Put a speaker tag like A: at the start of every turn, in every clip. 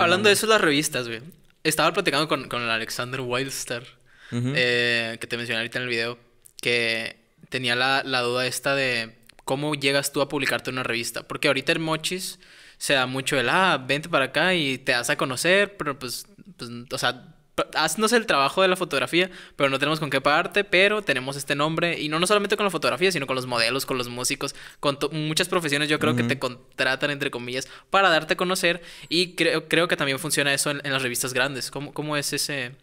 A: Hablando
B: de eso, las revistas, güey. Estaba platicando con, el Alexander Wildster eh, que te mencioné ahorita en el video, que tenía la, duda esta de cómo llegas tú a publicarte una revista. Porque ahorita el Mochis se da mucho el, ah, vente para acá y te das a conocer, pero pues, pues o sea, haznos el trabajo de la fotografía, pero no tenemos con qué pagarte, pero tenemos este nombre, y no, no solamente con la fotografía, sino con los modelos, con los músicos, con muchas profesiones yo creo que te contratan, entre comillas, para darte a conocer, y creo, creo que también funciona eso en, las revistas grandes. ¿Cómo, es ese,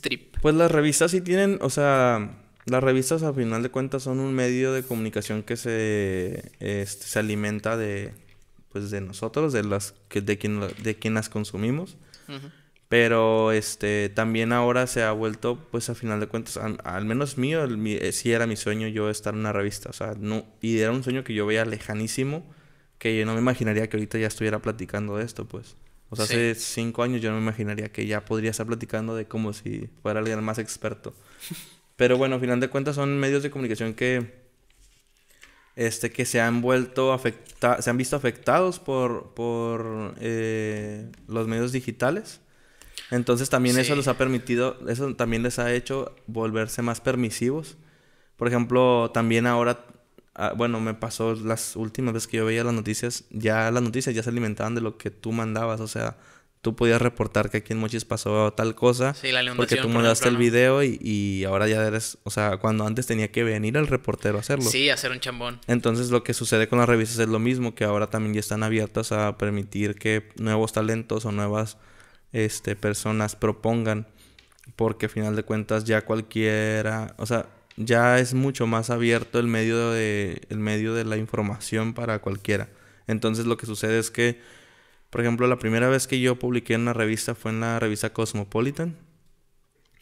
B: trip?
A: Pues las revistas sí tienen, o sea... Las revistas, a final de cuentas, son un medio de comunicación que se, este, se alimenta de, pues, de nosotros, de, las, de, quien, de quien las consumimos. Pero este también ahora se ha vuelto, pues a final de cuentas, al menos mío, el, eh, sí era mi sueño yo estar en una revista. O sea, no, y era un sueño que yo veía lejanísimo, que yo no me imaginaría que ahorita ya estuviera platicando de esto, pues. O sea, hace cinco años yo no me imaginaría que ya podría estar platicando de como si fuera alguien más experto. Pero bueno, al final de cuentas son medios de comunicación que, este, que se han vuelto afecta se han visto afectados por, por eh, los medios digitales entonces también eso les ha permitido, eso también les ha hecho volverse más permisivos. Por ejemplo, también ahora, ah, bueno, me pasó las últimas veces que yo veía las noticias, ya las noticias ya se alimentaban de lo que tú mandabas, o sea, tú podías reportar que aquí en Mochis pasó tal cosa, porque tú mandaste el video y, y, ahora ya eres, o sea, cuando antes tenía que venir el reportero a hacerlo. Sí, hacer un chambón. Entonces lo que sucede con las revistas es lo mismo, que ahora también ya están abiertas a permitir que nuevos talentos o nuevas este, personas propongan, porque a final de cuentas ya cualquiera, o sea, ya es mucho más abierto el medio de, el medio de la información para cualquiera. Entonces lo que sucede es que, por ejemplo, la primera vez que yo publiqué en una revista fue en la revista Cosmopolitan,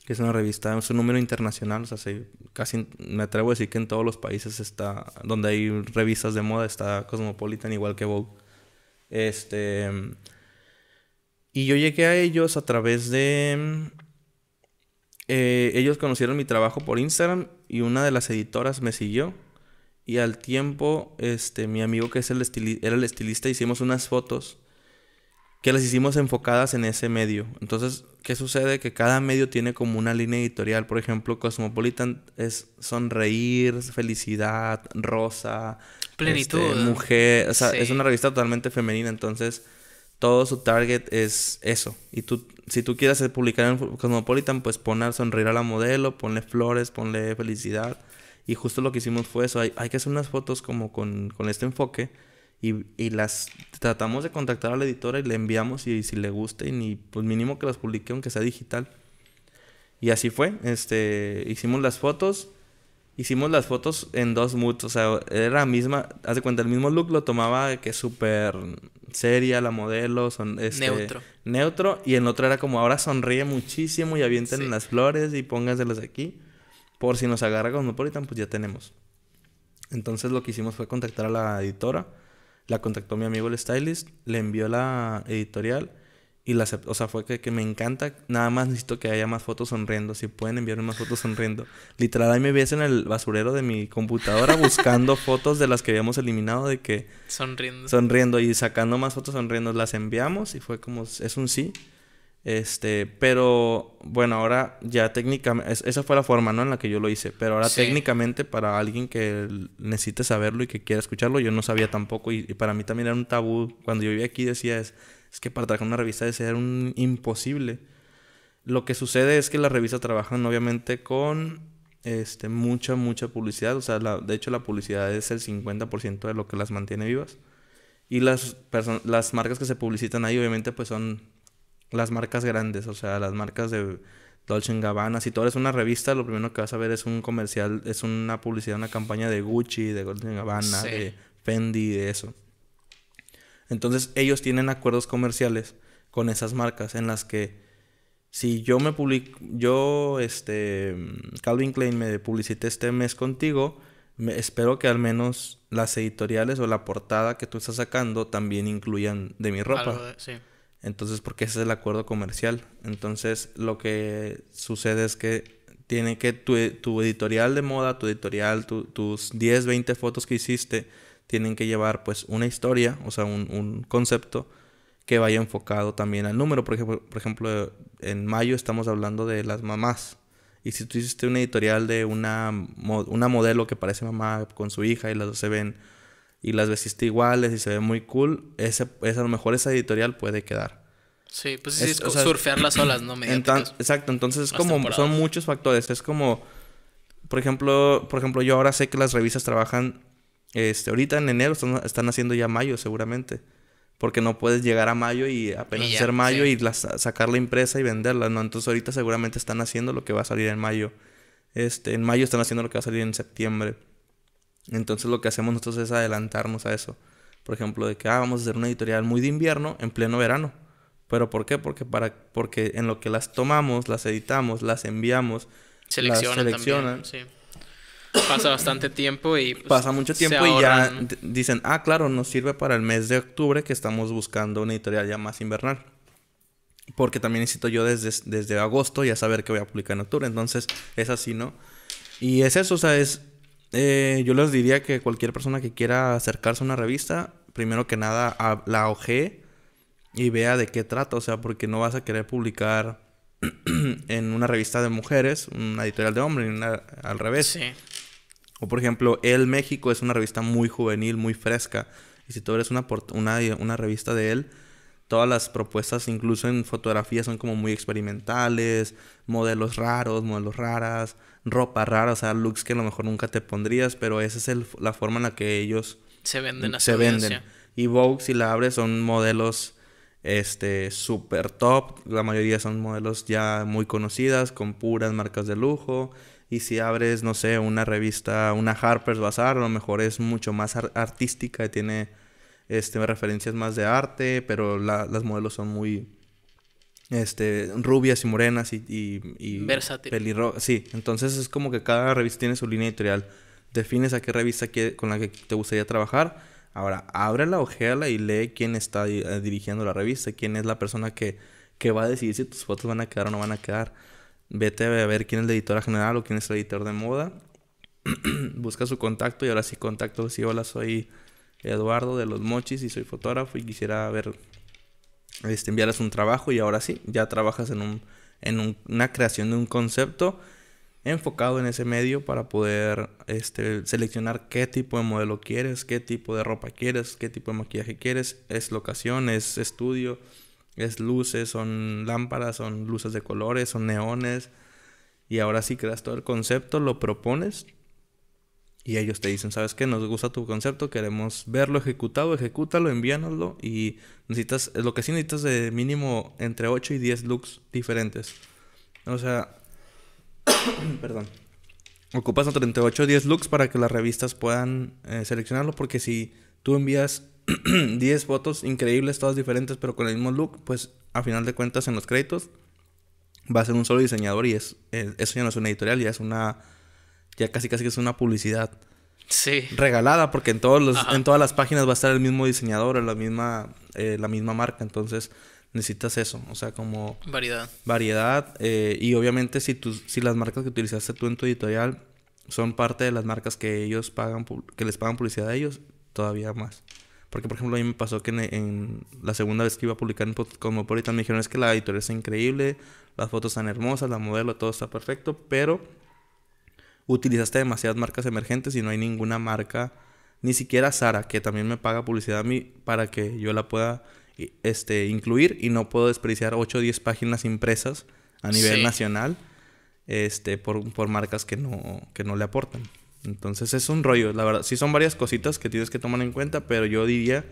A: que es una revista, es un número internacional, o sea, casi me atrevo a decir que en todos los países está, donde hay revistas de moda está Cosmopolitan igual que Vogue. Este, y yo llegué a ellos a través de... Mm, eh, ellos conocieron mi trabajo por Instagram y una de las editoras me siguió. Y al tiempo, este, mi amigo que es el era el estilista, hicimos unas fotos que las hicimos enfocadas en ese medio. Entonces, ¿qué sucede? Que cada medio tiene como una línea editorial. Por ejemplo, Cosmopolitan es sonreír, felicidad, rosa, plenitud. Este, mujer. O sea, es una revista totalmente femenina. Entonces, todo su target es eso. Y tú, si tú quieres publicar en Cosmopolitan, pues poner sonreír a la modelo, ponle flores, ponle felicidad. Y justo lo que hicimos fue eso. Hay, hay que hacer unas fotos como con, con este enfoque. Y, y, las tratamos de contactar a la editora y le enviamos y, si le gusta y ni... pues mínimo que las publique aunque sea digital. Y así fue. Este, hicimos las fotos hicimos las fotos en dos moods. O sea, era la misma. Haz de cuenta, el mismo look lo tomaba que súper seria la modelo. Son, este, neutro. Neutro. Y en otro era como ahora sonríe muchísimo y avienten las flores y pónganselas aquí. Por si nos agarra Cosmopolitan, pues ya tenemos. Entonces lo que hicimos fue contactar a la editora. La contactó mi amigo el stylist. Le envió la editorial. Y la O sea, fue que, me encanta. Nada más necesito que haya más fotos sonriendo. Si pueden enviarme más fotos sonriendo. Literal, ahí me viese en el basurero de mi computadora buscando fotos de las que habíamos eliminado de que... Sonriendo. Sonriendo y sacando más fotos sonriendo. Las enviamos y fue como... Es un sí. Este, pero bueno, ahora ya técnicamente, esa fue la forma, ¿no? En la que yo lo hice, pero ahora técnicamente para alguien que necesite saberlo y que quiera escucharlo, yo no sabía tampoco y, y, para mí también era un tabú, cuando yo vivía aquí decía es, es que para trabajar una revista debe ser un imposible. Lo que sucede es que las revistas trabajan obviamente con este, mucha, mucha publicidad. O sea, de hecho la publicidad es el 50% de lo que las mantiene vivas. Y las, las marcas que se publicitan ahí obviamente pues son las marcas grandes, o sea, las marcas de Dolce Gabbana. Si tú eres una revista, lo primero que vas a ver es un comercial, es una publicidad, una campaña de Gucci, de Dolce Gabbana, de Fendi, de eso. Entonces ellos tienen acuerdos comerciales con esas marcas en las que si yo me publico, yo, este, Calvin Klein me publicité este mes contigo, me, espero que al menos las editoriales o la portada que tú estás sacando también incluyan de mi ropa. sí. Entonces, porque ese es el acuerdo comercial. Entonces, lo que sucede es que tiene que tu, tu editorial de moda, tu editorial, tus 10, 20 fotos que hiciste, tienen que llevar pues una historia, o sea, un, un concepto que vaya enfocado también al número. Por ejemplo, por ejemplo, en mayo estamos hablando de las mamás. Y si tú hiciste una editorial de una, una modelo que parece mamá con su hija y las dos se ven y las vestiste iguales y se ve muy cool, ese, a lo mejor esa editorial puede quedar. Sí, pues es, como surfear las olas, ¿no? exacto, entonces es como, son muchos factores. Es como, por ejemplo, por ejemplo, yo ahora sé que las revistas trabajan este, ahorita en enero están, haciendo ya mayo seguramente. Porque no puedes llegar a mayo y apenas hacer mayo y sacar la impresa y venderla, ¿no? Entonces ahorita seguramente están haciendo lo que va a salir en mayo. Este, en mayo están haciendo lo que va a salir en septiembre. Entonces lo que hacemos nosotros es adelantarnos a eso. Por ejemplo, de que ah, vamos a hacer una editorial muy de invierno en pleno verano. ¿Pero por qué? Porque, para, porque en lo que las tomamos, las editamos, las enviamos, seleccionan. Las seleccionan
B: también, sí pasa bastante tiempo y... Pues, pasa mucho tiempo y ya
A: dicen, ah, claro, nos sirve para el mes de octubre que estamos buscando una editorial ya más invernal. Porque también necesito yo desde, desde agosto ya saber que voy a publicar en octubre. Entonces, es así, ¿no? Y es eso, o sea, es... Eh, yo les diría que cualquier persona que quiera acercarse a una revista, primero que nada la oje y vea de qué trata, o sea, porque no vas a querer publicar en una revista de mujeres, una editorial de hombres, al revés. O por ejemplo, El México es una revista muy juvenil, muy fresca. Y si tú eres una, una, una revista de él, todas las propuestas, incluso en fotografía, son como muy experimentales, modelos raros, modelos raras, ropa rara, o sea, looks que a lo mejor nunca te pondrías, pero esa es la forma en la que ellos se venden. se venden. Y Vogue, si la abres, son modelos este, super top. La mayoría son modelos ya muy conocidas, con puras marcas de lujo. Y si abres, no sé, una revista, una Harper's Bazaar, a lo mejor es mucho más artística y tiene este, referencias más de arte, pero las modelos son muy este, rubias y morenas y, y, y Sí, entonces es como que cada revista tiene su línea editorial. Defines a qué revista con la que te gustaría trabajar Ahora, abre la ojeala y lee quién está eh, dirigiendo la revista, quién es la persona que, que va a decidir si tus fotos van a quedar o no van a quedar. Vete a ver quién es la editora general o quién es el editor de moda. Busca su contacto y ahora sí contacto. Sí, hola, soy Eduardo de los Mochis y soy fotógrafo y quisiera ver, este, enviarles un trabajo y ahora sí, ya trabajas en, un, en una creación de un concepto enfocado en ese medio para poder este, seleccionar qué tipo de modelo quieres, qué tipo de ropa quieres, qué tipo de maquillaje quieres, es locación, es estudio, es luces, son lámparas, son luces de colores, son neones. Y ahora si creas todo el concepto, lo propones y ellos te dicen, ¿sabes qué? Nos gusta tu concepto, queremos verlo ejecutado, ejecútalo, envíanoslo y necesitas, lo que sí necesitas de mínimo entre 8 y 10 looks diferentes. O sea, Perdón. Ocupas a 38 10 looks para que las revistas puedan eh, seleccionarlo porque si tú envías 10 fotos increíbles, todas diferentes, pero con el mismo look, pues a final de cuentas en los créditos va a ser un solo diseñador y es, eh, eso ya no es una editorial, ya es una, ya casi casi que es una publicidad. Sí. Regalada, porque en, todos los, en todas las páginas va a estar el mismo diseñador, la misma, eh, la misma marca. Entonces, necesitas eso, o sea, como... Variedad. Variedad, eh, y obviamente si, tú, si las marcas que utilizaste tú en tu editorial son parte de las marcas que ellos pagan, que les pagan publicidad a ellos, todavía más. Porque, por ejemplo, a mí me pasó que en, la segunda vez que iba a publicar en Cosmopolitan me dijeron es que la editorial es increíble, las fotos están hermosas, la modelo, todo está perfecto, pero utilizaste demasiadas marcas emergentes y no hay ninguna marca, ni siquiera Sara, que también me paga publicidad a mí para que yo la pueda este, incluir y no puedo despreciar 8 o 10 páginas impresas a nivel nacional este, por, marcas que no, que no le aportan. Entonces es un rollo, la verdad. Sí son varias cositas que tienes que tomar en cuenta, pero yo diría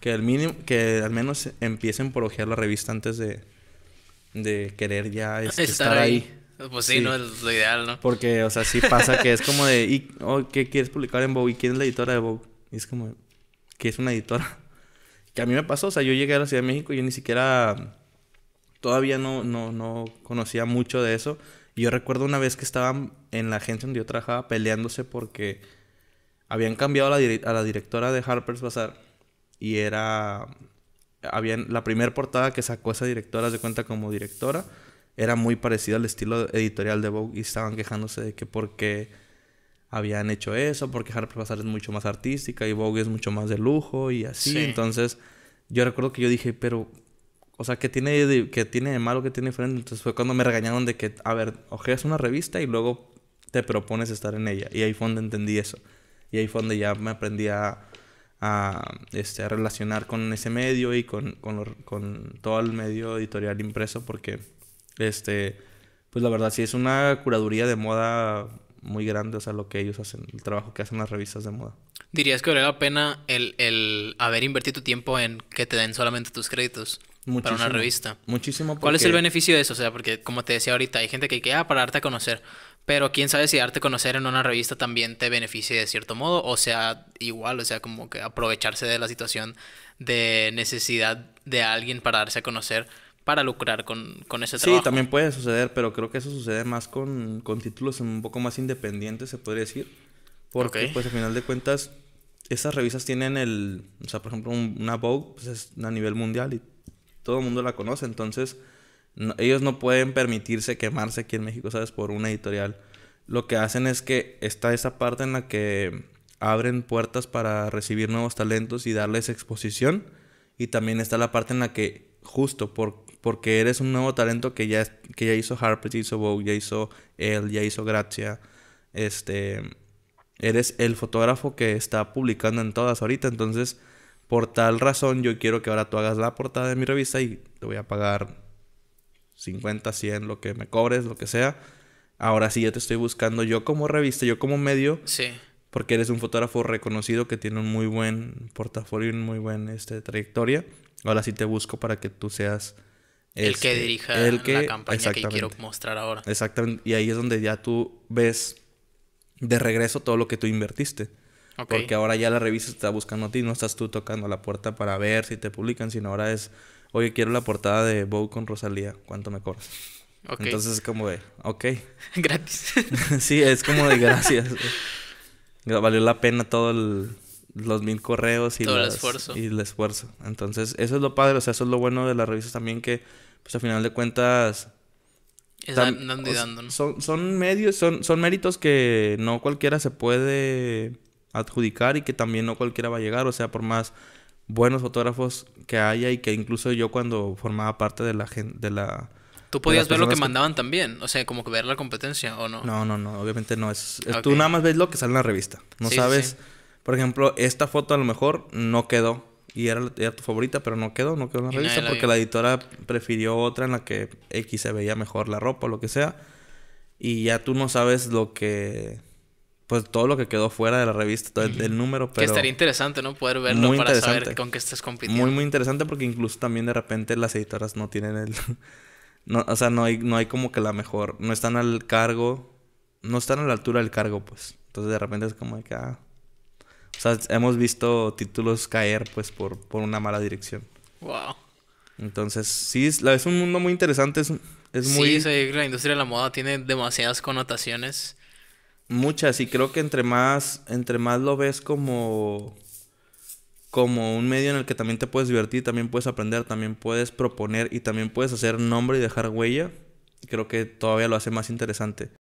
A: que al, mínimo, que al menos empiecen por ojear la revista antes de, de querer ya este, estar, ahí. Pues sí, no es lo ideal, ¿no? Porque, o sea, sí pasa que es como de, y, oh, ¿qué quieres publicar en Vogue? ¿Y quién es la editora de Vogue? Y es como, ¿qué es una editora? Que a mí me pasó, o sea, yo llegué a la Ciudad de México y yo ni siquiera, todavía no, no, conocía mucho de eso. Y yo recuerdo una vez que estaban en la agencia donde yo trabajaba peleándose porque habían cambiado a la, directora de Harper's Bazaar y era, habían, la primera portada que sacó esa directora de cuenta como directora era muy parecida al estilo editorial de Vogue y estaban quejándose de que porque habían hecho eso, porque Harper's Bazaar es mucho más artística y Vogue es mucho más de lujo y así. Entonces, yo recuerdo que yo dije, pero, o sea, ¿qué tiene de, qué tiene de malo, que tiene diferente? Entonces fue cuando me regañaron de que, a ver, ojeas una revista y luego te propones estar en ella. Y ahí fue donde entendí eso. Y ahí fue donde ya me aprendí a, a, este, a relacionar con ese medio y con, con, con todo el medio editorial impreso, porque, este, pues la verdad, Si es una curaduría de moda muy grandes sea, lo que ellos hacen, el trabajo que hacen las revistas de moda.
B: ¿Dirías que vale la pena el, el haber invertido tu tiempo en que te den solamente tus créditos? para una revista. Muchísimo. ¿Cuál es el beneficio de eso? O sea, porque como te decía ahorita, hay gente que queda ah, para darte a conocer. Pero quién sabe si darte a conocer en una revista también te beneficie de cierto modo. O sea, igual, o sea, como que aprovecharse de la situación de necesidad de alguien para darse a conocer para lucrar con, con ese trabajo. Sí, también
A: puede suceder, pero creo que eso sucede más con, con títulos un poco más independientes, se podría decir. Porque, pues, al final de cuentas, esas revistas tienen el... O sea, por ejemplo, una Vogue pues, es a nivel mundial y todo el mundo la conoce. Entonces, ellos no pueden permitirse quemarse aquí en México, ¿sabes? Por una editorial. Lo que hacen es que está esa parte en la que abren puertas para recibir nuevos talentos y darles exposición. Y también está la parte en la que, justo por porque eres un nuevo talento que ya, que ya hizo Harper, ya hizo Vogue, ya hizo él, ya hizo Gracia. Este, eres el fotógrafo que está publicando en todas ahorita. Entonces, por tal razón, yo quiero que ahora tú hagas la portada de mi revista y te voy a pagar 50, 100, lo que me cobres, lo que sea. Ahora sí, yo te estoy buscando yo como revista, yo como medio. Sí. Porque eres un fotógrafo reconocido que tiene un muy buen portafolio y una muy buena este, trayectoria. Ahora sí te busco para que tú seas el que dirija la campaña que quiero mostrar ahora. Exactamente. Y ahí es donde ya tú ves de regreso todo lo que tú invertiste. Porque ahora ya la revista está buscando a ti, no estás tú tocando la puerta para ver si te publican, sino ahora es, oye, quiero la portada de Bow con Rosalía, ¿cuánto me cobras? Entonces es como de, ok. Gratis. sí, es como de gracias. Valió la pena todo los mil correos y el esfuerzo. Entonces, eso es lo padre, o sea, eso es lo bueno de las revistas también que pues a final de cuentas... son, medios, son, son méritos que no cualquiera se puede adjudicar y que también no cualquiera va a llegar. O sea, por más buenos fotógrafos que haya y que incluso yo cuando formaba parte de la gente, de la... Tú podías ver lo que,
B: mandaban también, o sea, como que ver la competencia o no.
A: No, no, no, obviamente no. Es, ah, Tú nada más ves lo que sale en la revista. No sabes, por ejemplo, esta foto a lo mejor no quedó y era, era tu favorita, pero no quedó, no quedó en la revista porque la editora prefirió otra en la que X se veía mejor la ropa o lo que sea. Y ya tú no sabes lo que pues todo lo que quedó fuera de la revista, todo número, pero... Que estaría interesante, ¿no? Poder verlo para saber con qué estás compitiendo. Muy, muy interesante porque incluso también de repente las editoras no tienen el... no, o sea, no hay, no hay como que la mejor, no están al cargo, no están a la altura del cargo, pues. Entonces de repente es como de que, ah, o sea, hemos visto títulos caer pues por, por una mala dirección. Wow. Entonces, sí, es, es un mundo muy interesante. Es, muy...
B: Sí, la industria de la moda tiene demasiadas connotaciones.
A: Muchas, y creo que entre más, entre más lo ves como, como un medio en el que también te puedes divertir, también puedes aprender, también puedes proponer y también puedes hacer nombre y dejar huella, creo que todavía lo hace más interesante.